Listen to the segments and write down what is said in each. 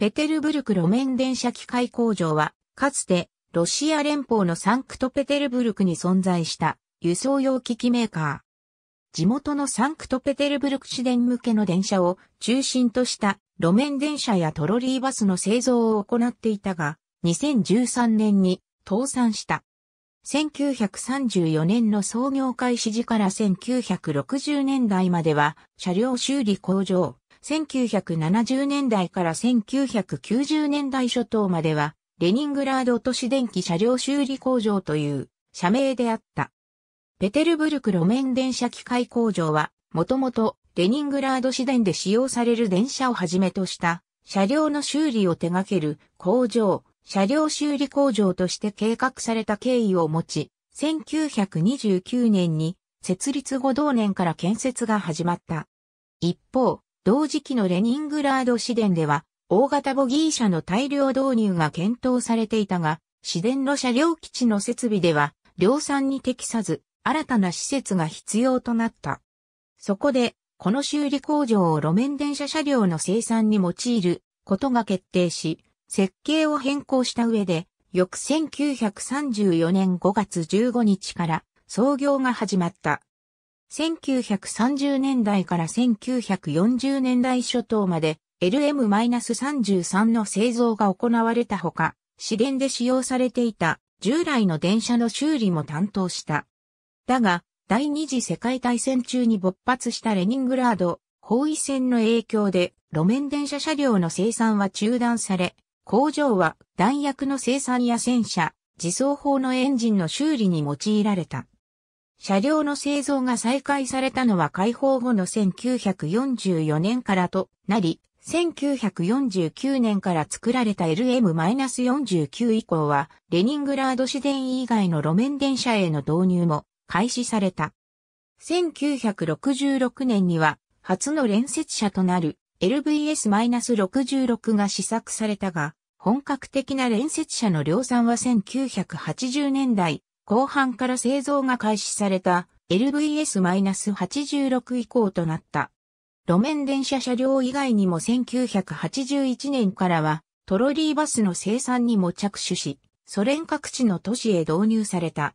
ペテルブルク路面電車機械工場は、かつて、ロシア連邦のサンクトペテルブルクに存在した輸送用機器メーカー。地元のサンクトペテルブルク市電向けの電車を中心とした路面電車やトロリーバスの製造を行っていたが、2013年に倒産した。1934年の創業開始時から1960年代までは車両修理工場、1970年代から1990年代初頭までは、レニングラード都市電気車両修理工場という社名であった。ペテルブルク路面電車機械工場は、もともとレニングラード市電で使用される電車をはじめとした車両の修理を手掛ける工場、車両修理工場として計画された経緯を持ち、1929年に設立後同年から建設が始まった。一方、同時期のレニングラード市電では、大型ボギー車の大量導入が検討されていたが、市電の車両基地の設備では、量産に適さず、新たな施設が必要となった。そこで、この修理工場を路面電車車両の生産に用いることが決定し、設計を変更した上で、翌1934年5月15日から創業が始まった。1930年代から1940年代初頭まで LM-33 の製造が行われたほか、市電で使用されていた従来の電車の修理も担当した。だが、第二次世界大戦中に勃発したレニングラード包囲戦の影響で路面電車車両の生産は中断され、工場は弾薬の生産や戦車、自走砲のエンジンの修理に用いられた。車両の製造が再開されたのは解放後の1944年からとなり、1949年から作られた LM-49 以降は、レニングラード市電以外の路面電車への導入も開始された。1966年には、初の連接車となる LVS-66 が試作されたが、本格的な連接車の量産は1980年代後半から製造が開始された LVS-86 以降となった。路面電車車両以外にも1981年からはトロリーバスの生産にも着手し、ソ連各地の都市へ導入された。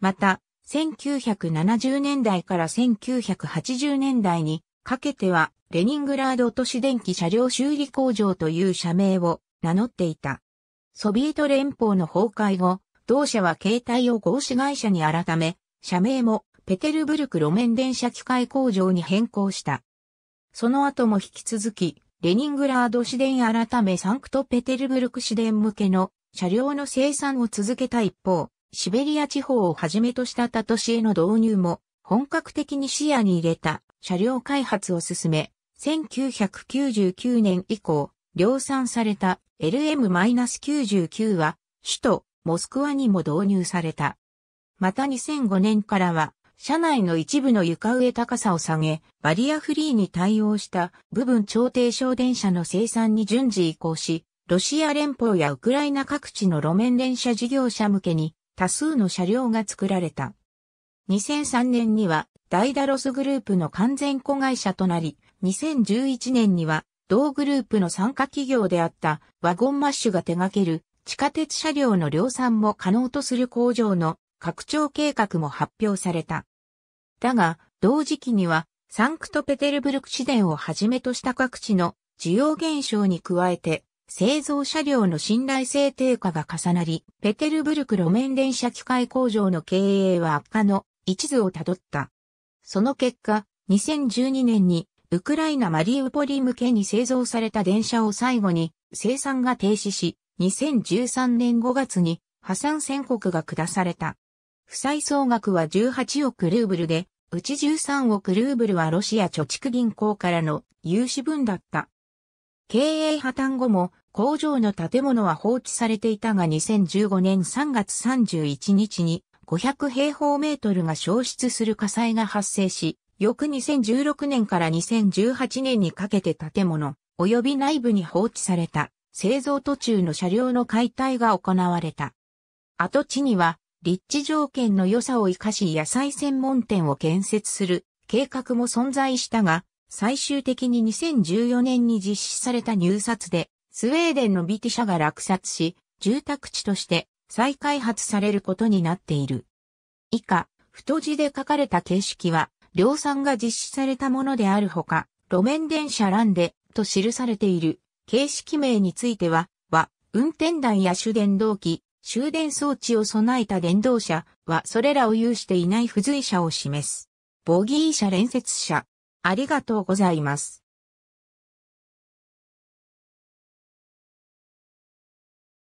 また、1970年代から1980年代にかけては、レニングラード都市電気車両修理工場という社名を名乗っていた。ソビエト連邦の崩壊後、同社は携帯を合資会社に改め、社名もペテルブルク路面電車機械工場に変更した。その後も引き続き、レニングラード市電改めサンクトペテルブルク市電向けの車両の生産を続けた一方、シベリア地方をはじめとした他都市への導入も本格的に視野に入れた車両開発を進め、1999年以降、量産された LM-99 は首都モスクワにも導入された。また2005年からは、車内の一部の床上高さを下げ、バリアフリーに対応した部分超低床電車の生産に順次移行し、ロシア連邦やウクライナ各地の路面電車事業者向けに多数の車両が作られた。2003年にはダイダロスグループの完全子会社となり、2011年には同グループの参加企業であったワゴンマッシュが手掛ける地下鉄車両の量産も可能とする工場の拡張計画も発表された。だが、同時期には、サンクトペテルブルク市電をはじめとした各地の需要減少に加えて、製造車両の信頼性低下が重なり、ペテルブルク路面電車機械工場の経営は悪化の一途をたどった。その結果、2012年にウクライナマリウポリ向けに製造された電車を最後に生産が停止し、2013年5月に破産宣告が下された。負債総額は18億ルーブルで、うち13億ルーブルはロシア貯蓄銀行からの融資分だった。経営破綻後も工場の建物は放置されていたが2015年3月31日に500平方メートルが消失する火災が発生し、翌2016年から2018年にかけて建物及び内部に放置された。製造途中の車両の解体が行われた。跡地には、立地条件の良さを生かし野菜専門店を建設する計画も存在したが、最終的に2014年に実施された入札で、スウェーデンのビティ社が落札し、住宅地として再開発されることになっている。以下、太字で書かれた形式は、量産が実施されたものであるほか、路面電車ランで、と記されている形式名については、は、運転台や主電動機、終電装置を備えた電動車はそれらを有していない付随車を示す。ボギー車連接車。ありがとうございます。